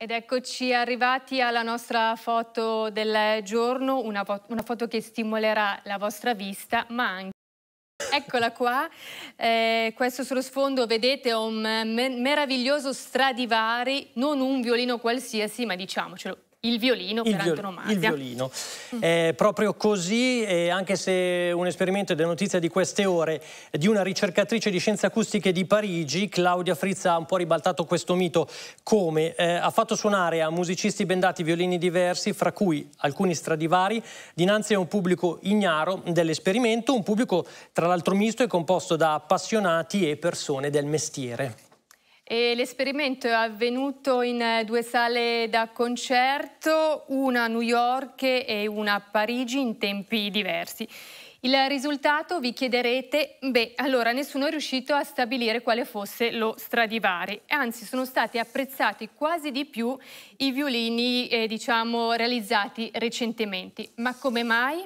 Ed eccoci arrivati alla nostra foto del giorno, una, una foto che stimolerà la vostra vista, ma anche Eccola qua, eh, questo sullo sfondo vedete un meraviglioso Stradivari, non un violino qualsiasi, ma diciamocelo, il violino il per viol- antonomasia. Il violino. Mm. Eh, proprio così, eh, anche se un esperimento è notizia di queste ore di una ricercatrice di scienze acustiche di Parigi, Claudia Frizza, ha un po' ribaltato questo mito. Come? Eh, ha fatto suonare a musicisti bendati violini diversi, fra cui alcuni stradivari, dinanzi a un pubblico ignaro dell'esperimento, un pubblico tra l'altro misto e composto da appassionati e persone del mestiere l'esperimento è avvenuto in eh, due sale da concerto, una a New York e una a Parigi in tempi diversi. Il risultato, vi chiederete, beh, allora nessuno è riuscito a stabilire quale fosse lo Stradivari, anzi sono stati apprezzati quasi di più i violini, eh, diciamo, realizzati recentemente. Ma come mai?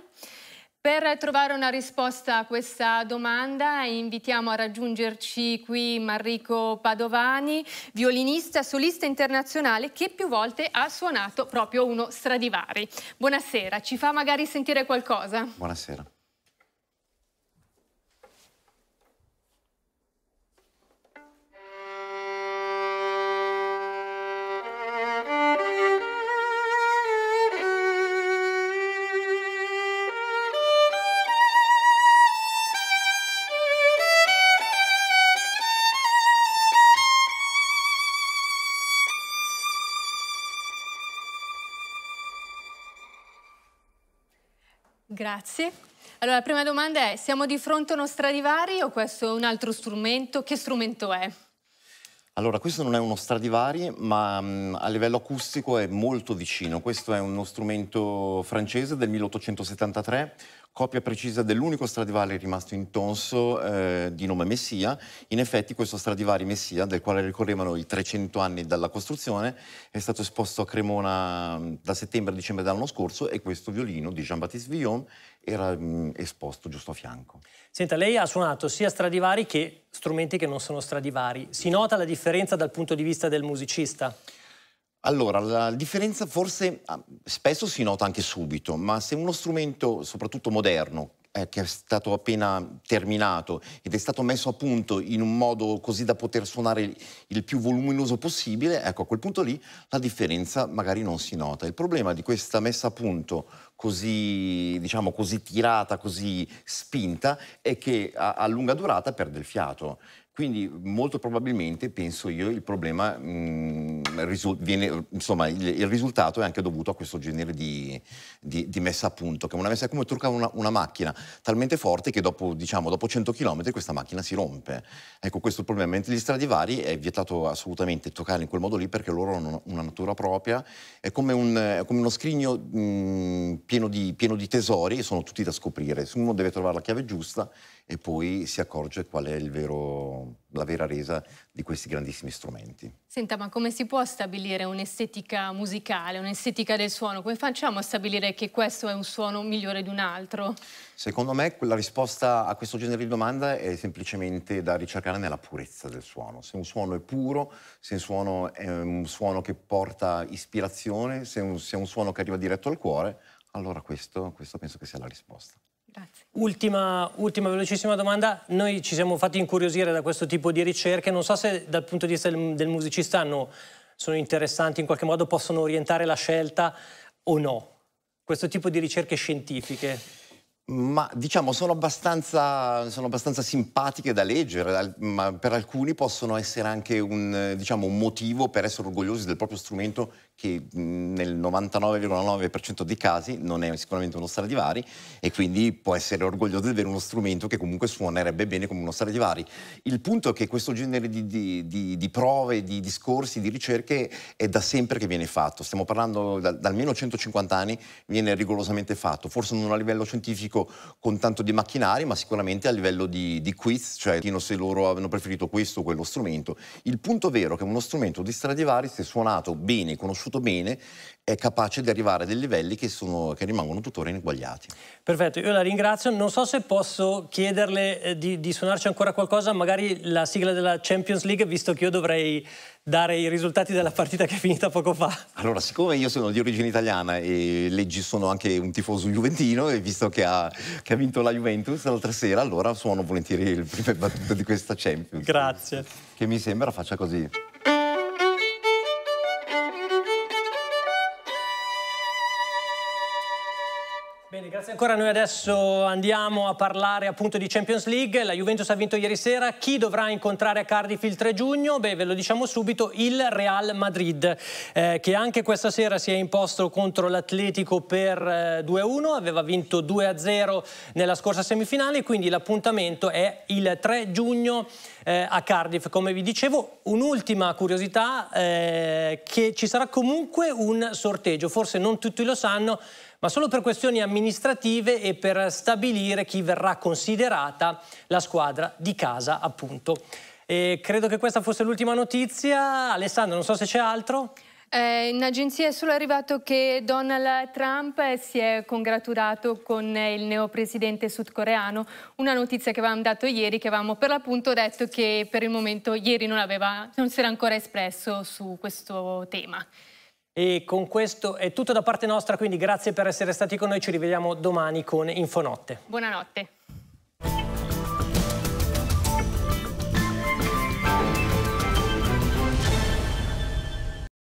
Per trovare una risposta a questa domanda invitiamo a raggiungerci qui Marrico Padovani, violinista solista internazionale che più volte ha suonato proprio uno Stradivari. Buonasera, ci fa magari sentire qualcosa? Buonasera. Grazie. Allora, la prima domanda è, siamo di fronte a uno Stradivari o questo è un altro strumento? Che strumento è? Allora, questo non è uno Stradivari, ma mh, mm, a livello acustico è molto vicino. Questo è uno strumento francese del 1873, copia precisa dell'unico Stradivari rimasto intonso eh, di nome Messia. In effetti questo Stradivari Messia, del quale ricorrevano i 300 anni dalla costruzione, è stato esposto a Cremona mm, da settembre a dicembre dell'anno scorso e questo violino di Jean-Baptiste Villon era mh, mm, esposto giusto a fianco. Senta, lei ha suonato sia Stradivari che strumenti che non sono Stradivari. Si nota la differenza dal punto di vista del musicista? Allora, la differenza forse ah, spesso si nota anche subito, ma se uno strumento, soprattutto moderno, eh, che è stato appena terminato ed è stato messo a punto in un modo così da poter suonare il più voluminoso possibile, ecco a quel punto lì la differenza magari non si nota. Il problema di questa messa a punto così, diciamo, così tirata, così spinta e che a, a lunga durata perde il fiato. Quindi molto probabilmente, penso io, il problema mh, mm, risu- viene, insomma, il, il, risultato è anche dovuto a questo genere di, di, di messa a punto, che è una messa come trucca una, una, macchina talmente forte che dopo, diciamo, dopo 100 km questa macchina si rompe. Ecco, questo è il problema. Mentre gli stradivari è vietato assolutamente toccare in quel modo lì perché loro hanno una natura propria, è come, un, è come uno scrigno mh, mm, pieno, di, pieno di tesori, sono tutti da scoprire. Uno deve trovare la chiave giusta e poi si accorge qual è vero, la vera resa di questi grandissimi strumenti. Senta, ma come si può stabilire un'estetica musicale, un'estetica del suono? Come facciamo a stabilire che questo è un suono migliore di un altro? Secondo me la risposta a questo genere di domanda è semplicemente da ricercare nella purezza del suono. Se un suono è puro, se un suono è un suono che porta ispirazione, se, un, se è un suono che arriva diretto al cuore, allora questo, questo penso che sia la risposta. Ultima, ultima, velocissima domanda. Noi ci siamo fatti incuriosire da questo tipo di ricerche. Non so se dal punto di vista del, del musicista hanno, sono interessanti, in qualche modo possono orientare la scelta o no. Questo tipo di ricerche scientifiche. Ma diciamo sono abbastanza, sono abbastanza simpatiche da leggere, ma per alcuni possono essere anche un, diciamo, un motivo per essere orgogliosi del proprio strumento che nel 99,9% dei casi non è sicuramente uno Stradivari e quindi può essere orgoglioso di avere uno strumento che comunque suonerebbe bene come uno Stradivari. Il punto è che questo genere di, di, di, di prove, di discorsi, di ricerche è da sempre che viene fatto, stiamo parlando da, da almeno 150 anni, viene rigorosamente fatto, forse non a livello scientifico con tanto di macchinari, ma sicuramente a livello di, di quiz, cioè se loro avevano preferito questo o quello strumento. Il punto vero è che uno strumento di Stradivari, se suonato bene, conosciuto conosciuto bene, è capace di arrivare a dei livelli che, sono, che rimangono tuttora ineguagliati. Perfetto, io la ringrazio. Non so se posso chiederle eh, di, di suonarci ancora qualcosa, magari la sigla della Champions League, visto che io dovrei dare i risultati della partita che è finita poco fa. Allora, siccome io sono di origine italiana e Leggi sono anche un tifoso juventino e visto che ha, che ha vinto la Juventus l'altra sera, allora suono volentieri il primo battuto di questa Champions. Grazie. Che mi sembra faccia così. Bene, grazie ancora. Noi adesso andiamo a parlare appunto di Champions League. La Juventus ha vinto ieri sera. Chi dovrà incontrare a Cardiff il 3 giugno? Beh, ve lo diciamo subito, il Real Madrid, eh, che anche questa sera si è imposto contro l'Atletico per eh, 2-1. Aveva vinto 2-0 nella scorsa semifinale, quindi l'appuntamento è il 3 giugno eh, a Cardiff. Come vi dicevo, un'ultima curiosità, eh, che ci sarà comunque un sorteggio. Forse non tutti lo sanno, ma solo per questioni amministrative e per stabilire chi verrà considerata la squadra di casa, appunto. E credo che questa fosse l'ultima notizia. Alessandro, non so se c'è altro. Eh, in agenzia è solo arrivato che Donald Trump si è congratulato con il neopresidente sudcoreano, una notizia che avevamo dato ieri, che avevamo per l'appunto detto che per il momento ieri non, aveva, non si era ancora espresso su questo tema. E con questo è tutto da parte nostra, quindi grazie per essere stati con noi, ci rivediamo domani con Infonotte. Buonanotte.